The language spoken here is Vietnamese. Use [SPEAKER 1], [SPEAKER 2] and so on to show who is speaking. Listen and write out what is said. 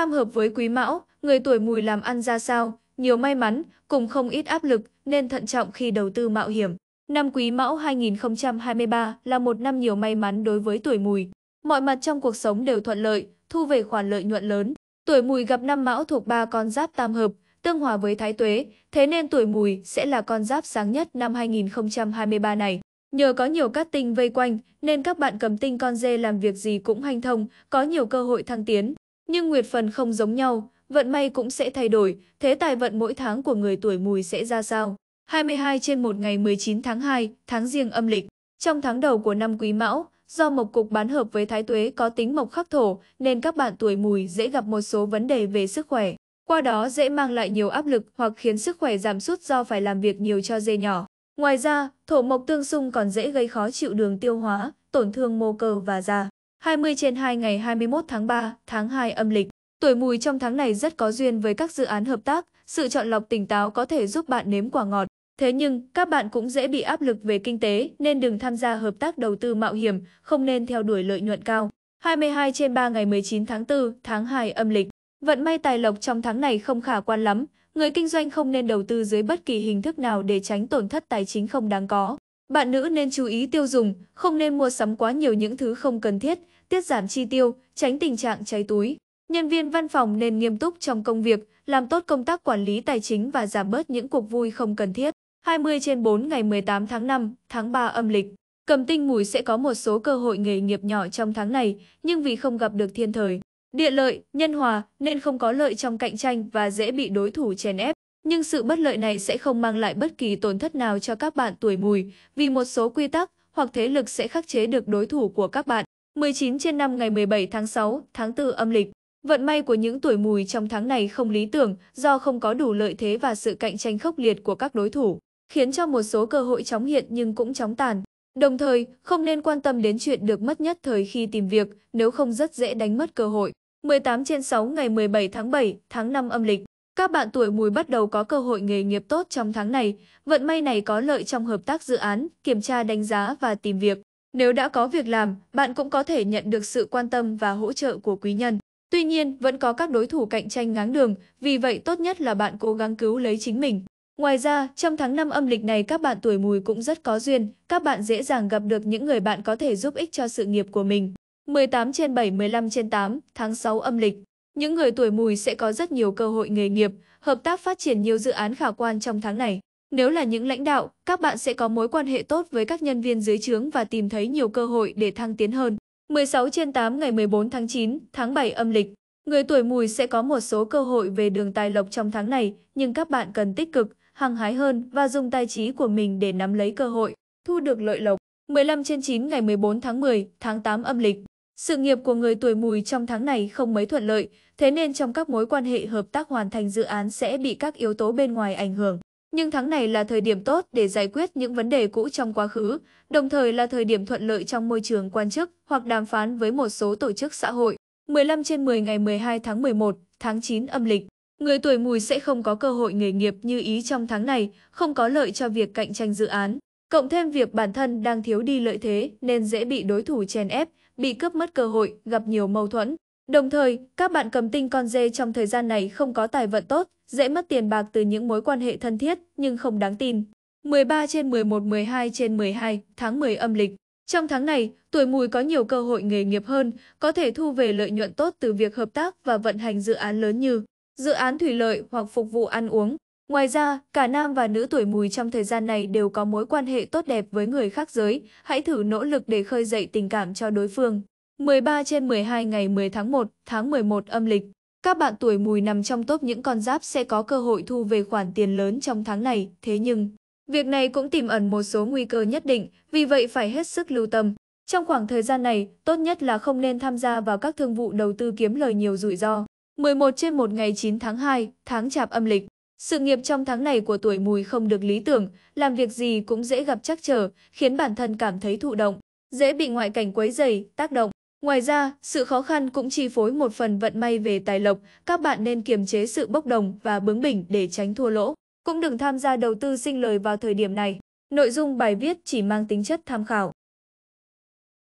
[SPEAKER 1] tam hợp với quý mão, người tuổi mùi làm ăn ra sao, nhiều may mắn, cùng không ít áp lực nên thận trọng khi đầu tư mạo hiểm. Năm Quý Mão 2023 là một năm nhiều may mắn đối với tuổi mùi. Mọi mặt trong cuộc sống đều thuận lợi, thu về khoản lợi nhuận lớn. Tuổi mùi gặp năm mão thuộc ba con giáp tam hợp, tương hòa với thái tuế, thế nên tuổi mùi sẽ là con giáp sáng nhất năm 2023 này. Nhờ có nhiều cát tinh vây quanh, nên các bạn cầm tinh con dê làm việc gì cũng hanh thông, có nhiều cơ hội thăng tiến. Nhưng nguyệt phần không giống nhau, vận may cũng sẽ thay đổi, thế tài vận mỗi tháng của người tuổi mùi sẽ ra sao? 22 trên 1 ngày 19 tháng 2, tháng riêng âm lịch. Trong tháng đầu của năm Quý Mão, do mộc cục bán hợp với thái tuế có tính mộc khắc thổ, nên các bạn tuổi mùi dễ gặp một số vấn đề về sức khỏe. Qua đó dễ mang lại nhiều áp lực hoặc khiến sức khỏe giảm sút do phải làm việc nhiều cho dê nhỏ. Ngoài ra, thổ mộc tương xung còn dễ gây khó chịu đường tiêu hóa, tổn thương mô cơ và da. 20 trên 2 ngày 21 tháng 3, tháng 2 âm lịch. Tuổi mùi trong tháng này rất có duyên với các dự án hợp tác, sự chọn lọc tỉnh táo có thể giúp bạn nếm quả ngọt. Thế nhưng, các bạn cũng dễ bị áp lực về kinh tế nên đừng tham gia hợp tác đầu tư mạo hiểm, không nên theo đuổi lợi nhuận cao. 22 trên 3 ngày 19 tháng 4, tháng 2 âm lịch. Vận may tài lộc trong tháng này không khả quan lắm, người kinh doanh không nên đầu tư dưới bất kỳ hình thức nào để tránh tổn thất tài chính không đáng có. Bạn nữ nên chú ý tiêu dùng, không nên mua sắm quá nhiều những thứ không cần thiết, tiết giảm chi tiêu, tránh tình trạng cháy túi. Nhân viên văn phòng nên nghiêm túc trong công việc, làm tốt công tác quản lý tài chính và giảm bớt những cuộc vui không cần thiết. 20 trên 4 ngày 18 tháng 5, tháng 3 âm lịch. Cầm tinh mùi sẽ có một số cơ hội nghề nghiệp nhỏ trong tháng này, nhưng vì không gặp được thiên thời, địa lợi, nhân hòa nên không có lợi trong cạnh tranh và dễ bị đối thủ chèn ép. Nhưng sự bất lợi này sẽ không mang lại bất kỳ tổn thất nào cho các bạn tuổi mùi, vì một số quy tắc hoặc thế lực sẽ khắc chế được đối thủ của các bạn. 19 trên 5 ngày 17 tháng 6, tháng 4 âm lịch. Vận may của những tuổi mùi trong tháng này không lý tưởng do không có đủ lợi thế và sự cạnh tranh khốc liệt của các đối thủ, khiến cho một số cơ hội chóng hiện nhưng cũng chóng tàn. Đồng thời, không nên quan tâm đến chuyện được mất nhất thời khi tìm việc, nếu không rất dễ đánh mất cơ hội. 18 trên 6 ngày 17 tháng 7, tháng 5 âm lịch. Các bạn tuổi mùi bắt đầu có cơ hội nghề nghiệp tốt trong tháng này, vận may này có lợi trong hợp tác dự án, kiểm tra đánh giá và tìm việc. Nếu đã có việc làm, bạn cũng có thể nhận được sự quan tâm và hỗ trợ của quý nhân. Tuy nhiên, vẫn có các đối thủ cạnh tranh ngáng đường, vì vậy tốt nhất là bạn cố gắng cứu lấy chính mình. Ngoài ra, trong tháng năm âm lịch này các bạn tuổi mùi cũng rất có duyên, các bạn dễ dàng gặp được những người bạn có thể giúp ích cho sự nghiệp của mình. 18 trên 7, 15 trên 8, tháng 6 âm lịch. Những người tuổi mùi sẽ có rất nhiều cơ hội nghề nghiệp, hợp tác phát triển nhiều dự án khả quan trong tháng này. Nếu là những lãnh đạo, các bạn sẽ có mối quan hệ tốt với các nhân viên dưới trướng và tìm thấy nhiều cơ hội để thăng tiến hơn. 16 trên 8 ngày 14 tháng 9, tháng 7 âm lịch. Người tuổi mùi sẽ có một số cơ hội về đường tài lộc trong tháng này, nhưng các bạn cần tích cực, hăng hái hơn và dùng tài trí của mình để nắm lấy cơ hội, thu được lợi lộc. 15 trên 9 ngày 14 tháng 10, tháng 8 âm lịch. Sự nghiệp của người tuổi mùi trong tháng này không mấy thuận lợi, thế nên trong các mối quan hệ hợp tác hoàn thành dự án sẽ bị các yếu tố bên ngoài ảnh hưởng. Nhưng tháng này là thời điểm tốt để giải quyết những vấn đề cũ trong quá khứ, đồng thời là thời điểm thuận lợi trong môi trường quan chức hoặc đàm phán với một số tổ chức xã hội. 15 trên 10 ngày 12 tháng 11, tháng 9 âm lịch. Người tuổi mùi sẽ không có cơ hội nghề nghiệp như ý trong tháng này, không có lợi cho việc cạnh tranh dự án. Cộng thêm việc bản thân đang thiếu đi lợi thế nên dễ bị đối thủ chèn ép, bị cướp mất cơ hội, gặp nhiều mâu thuẫn. Đồng thời, các bạn cầm tinh con dê trong thời gian này không có tài vận tốt, dễ mất tiền bạc từ những mối quan hệ thân thiết nhưng không đáng tin. 13 trên 11 12 trên 12, tháng 10 âm lịch. Trong tháng này, tuổi mùi có nhiều cơ hội nghề nghiệp hơn, có thể thu về lợi nhuận tốt từ việc hợp tác và vận hành dự án lớn như dự án thủy lợi hoặc phục vụ ăn uống, Ngoài ra, cả nam và nữ tuổi mùi trong thời gian này đều có mối quan hệ tốt đẹp với người khác giới, hãy thử nỗ lực để khơi dậy tình cảm cho đối phương. 13 trên 12 ngày 10 tháng 1, tháng 11 âm lịch. Các bạn tuổi mùi nằm trong top những con giáp sẽ có cơ hội thu về khoản tiền lớn trong tháng này, thế nhưng, việc này cũng tiềm ẩn một số nguy cơ nhất định, vì vậy phải hết sức lưu tâm. Trong khoảng thời gian này, tốt nhất là không nên tham gia vào các thương vụ đầu tư kiếm lời nhiều rủi ro. 11 trên 1 ngày 9 tháng 2, tháng chạp âm lịch. Sự nghiệp trong tháng này của tuổi mùi không được lý tưởng, làm việc gì cũng dễ gặp trắc trở, khiến bản thân cảm thấy thụ động, dễ bị ngoại cảnh quấy dày, tác động. Ngoài ra, sự khó khăn cũng chi phối một phần vận may về tài lộc, các bạn nên kiềm chế sự bốc đồng và bướng bỉnh để tránh thua lỗ. Cũng đừng tham gia đầu tư sinh lời vào thời điểm này. Nội dung bài viết chỉ mang tính chất tham khảo.